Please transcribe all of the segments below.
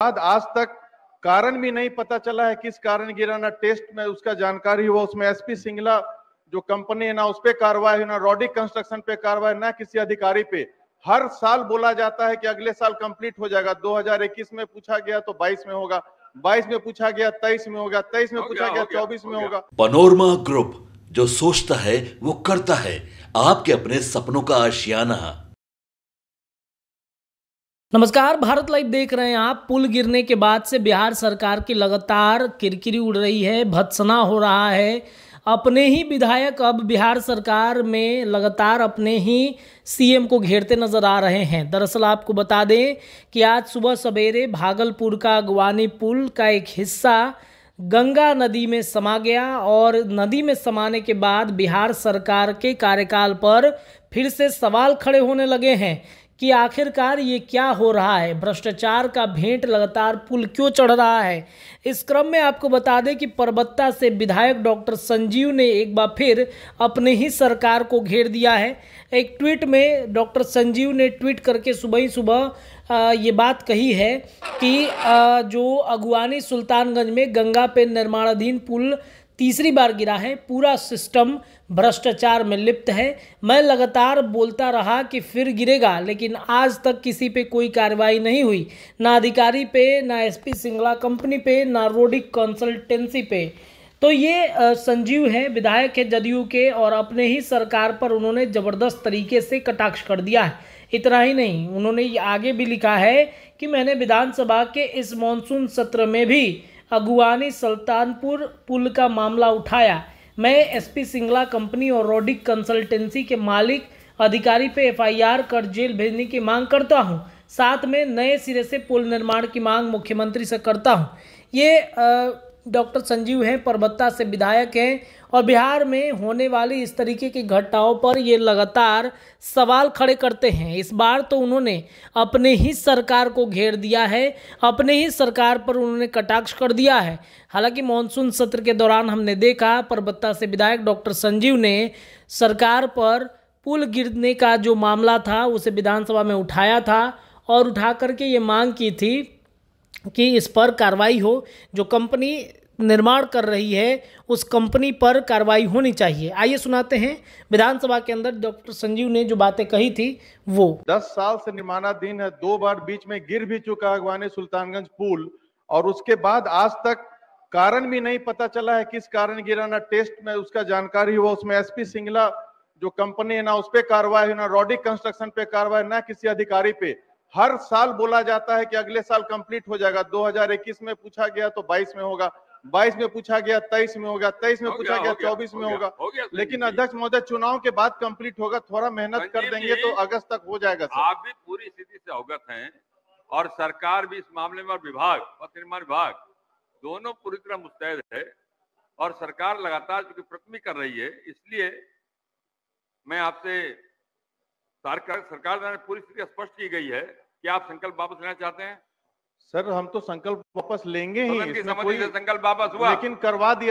बाद आज तक कारण भी नहीं पता चला है किस कारण गिराना टेस्ट में उसका जानकारी हुआ उसमें एसपी सिंगला जो कंपनी है ना उस पर कार्रवाई है ना रॉडिक कंस्ट्रक्शन पे कार्रवाई ना किसी अधिकारी पे हर साल बोला जाता है कि अगले साल कंप्लीट हो जाएगा 2021 में पूछा गया तो 22 में होगा 22 में पूछा गया 23 में होगा 23 में पूछा गया 24 में होगा पनोरमा ग्रुप जो सोचता है वो करता है आपके अपने सपनों का आशियाना नमस्कार भारत लाइव देख रहे हैं आप पुल गिरने के बाद से बिहार सरकार की लगातार किरकिरी उड़ रही है भत्सना हो रहा है अपने ही विधायक अब बिहार सरकार में लगातार अपने ही सीएम को घेरते नजर आ रहे हैं दरअसल आपको बता दें कि आज सुबह सवेरे भागलपुर का अगवानी पुल का एक हिस्सा गंगा नदी में समा गया और नदी में समाने के बाद बिहार सरकार के कार्यकाल पर फिर से सवाल खड़े होने लगे हैं कि आखिरकार ये क्या हो रहा है भ्रष्टाचार का भेंट लगातार पुल क्यों चढ़ रहा है इस क्रम में आपको बता दें कि परबत्ता से विधायक डॉक्टर संजीव ने एक बार फिर अपने ही सरकार को घेर दिया है एक ट्वीट में डॉक्टर संजीव ने ट्वीट करके सुबह ही सुबह ये बात कही है कि जो अगुवानी सुल्तानगंज में गंगा पे निर्माणाधीन पुल तीसरी बार गिरा है पूरा सिस्टम भ्रष्टाचार में लिप्त है मैं लगातार बोलता रहा कि फिर गिरेगा लेकिन आज तक किसी पे कोई कार्रवाई नहीं हुई ना अधिकारी पे ना एसपी सिंगला कंपनी पे ना रोडिक कंसल्टेंसी पे तो ये संजीव हैं विधायक है जदयू के और अपने ही सरकार पर उन्होंने ज़बरदस्त तरीके से कटाक्ष कर दिया है इतना ही नहीं उन्होंने आगे भी लिखा है कि मैंने विधानसभा के इस मानसून सत्र में भी अगुआ सुल्तानपुर पुल का मामला उठाया मैं एसपी सिंगला कंपनी और रोडिक कंसल्टेंसी के मालिक अधिकारी पे एफआईआर कर जेल भेजने की मांग करता हूँ साथ में नए सिरे से पुल निर्माण की मांग मुख्यमंत्री से करता हूँ ये डॉक्टर संजीव हैं परबत्ता से विधायक हैं और बिहार में होने वाली इस तरीके की घटनाओं पर ये लगातार सवाल खड़े करते हैं इस बार तो उन्होंने अपने ही सरकार को घेर दिया है अपने ही सरकार पर उन्होंने कटाक्ष कर दिया है हालांकि मानसून सत्र के दौरान हमने देखा परबत्ता से विधायक डॉक्टर संजीव ने सरकार पर पुल गिरने का जो मामला था उसे विधानसभा में उठाया था और उठा करके ये मांग की थी कि इस पर कार्रवाई हो जो कंपनी निर्माण कर रही है उस कंपनी पर कार्रवाई होनी चाहिए आइए सुनाते हैं विधानसभा के अंदर डॉक्टर संजीव ने जो बातें कही थी वो दस साल से निर्माणाधीन है दो बार बीच में गिर भी चुका अगवानी सुल्तानगंज पुल और उसके बाद आज तक कारण भी नहीं पता चला है किस कारण गिरा ना टेस्ट में उसका जानकारी हुआ उसमें एसपी सिंगला जो कंपनी है ना उस पर कार्रवाई ना रॉडिक कंस्ट्रक्शन पे कार्रवाई ना किसी अधिकारी पे हर साल बोला जाता है कि अगले साल कंप्लीट हो जाएगा 2021 में पूछा गया तो 22 में होगा बाईस में पूछा गया तेईस में होगा तेईस में पूछा गया चौबीस में होगा लेकिन अध्यक्ष महोदय चुनाव के बाद कंप्लीट होगा थोड़ा मेहनत कर देंगे तो अगस्त तक हो जाएगा आप भी पूरी स्थिति से अवगत हैं और सरकार भी इस मामले में और विभाग पथ निर्माण विभाग दोनों पूरी तरह मुस्तैद है और सरकार लगातार चूंकि प्रथमी कर रही है इसलिए मैं आपसे सरकार सरकार द्वारा पूरी स्थिति स्पष्ट की गई है कि आप संकल्प वापस लेना चाहते हैं सर हम तो संकल्प वापस लेंगे ही कोई संकल्प वापस हुआ लेकिन करवा दिया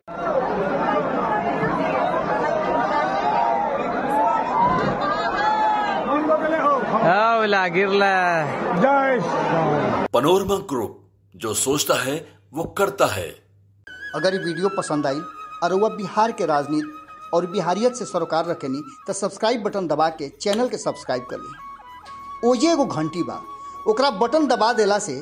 पनोरमा ग्रुप जो सोचता है वो करता है अगर ये वीडियो पसंद आई और वह बिहार के राजनीति और बिहारियत से सरोकार रखेनी तो सब्सक्राइब बटन दबा के चैनल के सब्सक्राइब कर ली ओजे एगो घंटी बा ओकरा बटन दबा देला से